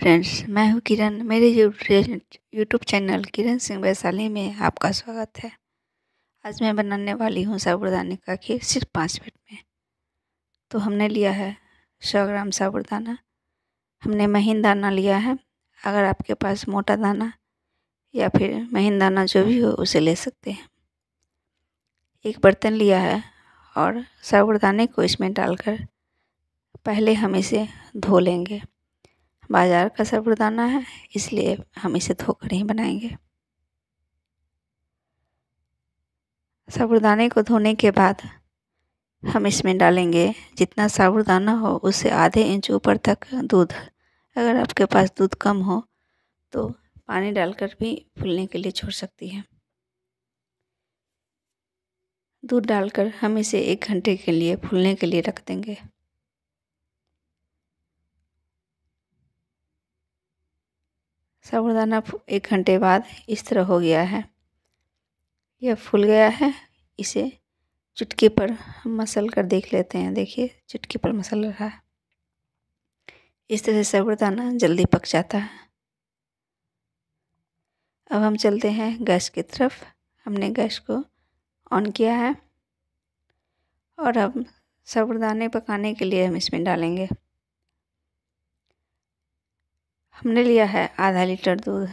friends मैं हूं किरण मेरे यूट्यूब चैनल किरण सिंह वैशाली में आपका स्वागत है आज मैं बनाने वाली हूं साबुदाने का खीर सिर्फ पाँच मिनट में तो हमने लिया है सौ ग्राम साबुदाना हमने महीन दाना लिया है अगर आपके पास मोटा दाना या फिर महीन दाना जो भी हो उसे ले सकते हैं एक बर्तन लिया है और साबुदाने को इसमें डालकर पहले हम इसे धो लेंगे बाज़ार का साबूदाना है इसलिए हम इसे धोकर ही बनाएंगे साबुदाने को धोने के बाद हम इसमें डालेंगे जितना साबुदाना हो उससे आधे इंच ऊपर तक दूध अगर आपके पास दूध कम हो तो पानी डालकर भी फूलने के लिए छोड़ सकती है दूध डालकर हम इसे एक घंटे के लिए फूलने के लिए रख देंगे साबुदाना एक घंटे बाद इस तरह हो गया है यह फूल गया है इसे चुटकी पर हम मसल कर देख लेते हैं देखिए चुटकी पर मसल रहा है इस तरह से साबुदाना जल्दी पक जाता है अब हम चलते हैं गैस की तरफ हमने गैस को ऑन किया है और अब साबुदाने पकाने के लिए हम इसमें डालेंगे हमने लिया है आधा लीटर दूध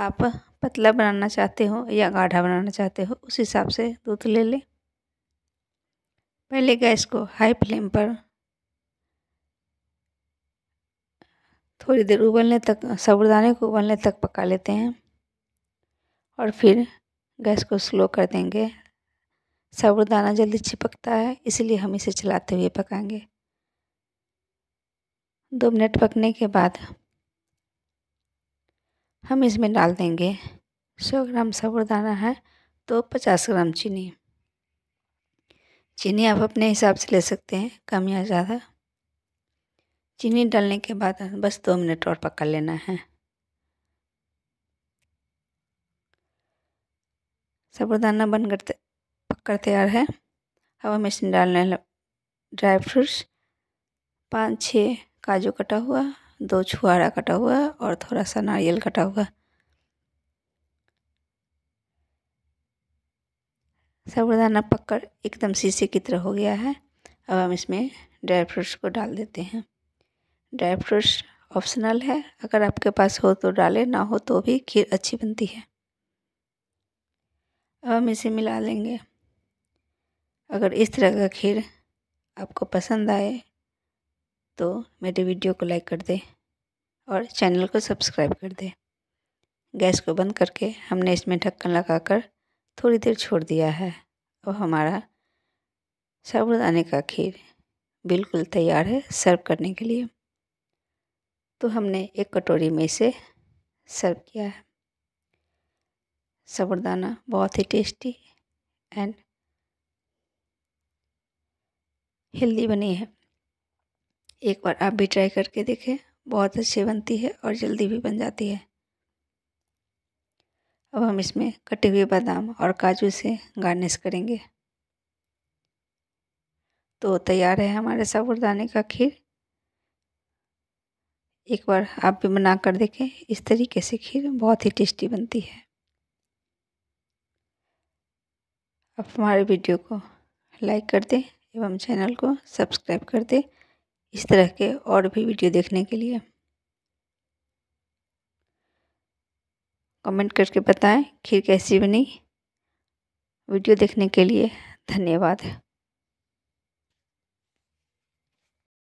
आप पतला बनाना चाहते हो या गाढ़ा बनाना चाहते हो उस हिसाब से दूध ले लें पहले गैस को हाई फ्लेम पर थोड़ी देर उबलने तक साबुदाने को उबलने तक पका लेते हैं और फिर गैस को स्लो कर देंगे साबुदाना जल्दी चिपकता है इसलिए हम इसे चलाते हुए पकाएंगे दो मिनट पकने के बाद हम इसमें डाल देंगे सौ ग्राम साबुदाना है तो पचास ग्राम चीनी चीनी आप अपने हिसाब से ले सकते हैं कम या ज़्यादा चीनी डालने के बाद बस दो मिनट और पका लेना है साबुदाना बनकर पककर तैयार है अब हम इसमें डालने ड्राई फ्रूट्स पाँच छः काजू कटा हुआ दो छुहारा कटा हुआ और थोड़ा सा नारियल कटा हुआ साबुदाना पककर एकदम शीशे की तरह हो गया है अब हम इसमें ड्राई फ्रूट्स को डाल देते हैं ड्राई फ्रूट्स ऑप्शनल है अगर आपके पास हो तो डालें ना हो तो भी खीर अच्छी बनती है अब हम इसे मिला लेंगे अगर इस तरह का खीर आपको पसंद आए तो मेरे वीडियो को लाइक कर दे और चैनल को सब्सक्राइब कर दे गैस को बंद करके हमने इसमें ढक्कन लगाकर थोड़ी देर छोड़ दिया है अब हमारा साबुदाने का खीर बिल्कुल तैयार है सर्व करने के लिए तो हमने एक कटोरी में इसे सर्व किया है साबुदाना बहुत ही टेस्टी एंड हेल्दी बनी है एक बार आप भी ट्राई करके देखें बहुत अच्छी बनती है और जल्दी भी बन जाती है अब हम इसमें कटे हुए बादाम और काजू से गार्निश करेंगे तो तैयार है हमारे साबुदाने का खीर एक बार आप भी बना कर देखें इस तरीके से खीर बहुत ही टेस्टी बनती है आप हमारे वीडियो को लाइक कर दें एवं चैनल को सब्सक्राइब कर दें इस तरह के और भी वीडियो देखने के लिए कमेंट करके बताएं खीर कैसी बनी वीडियो देखने के लिए धन्यवाद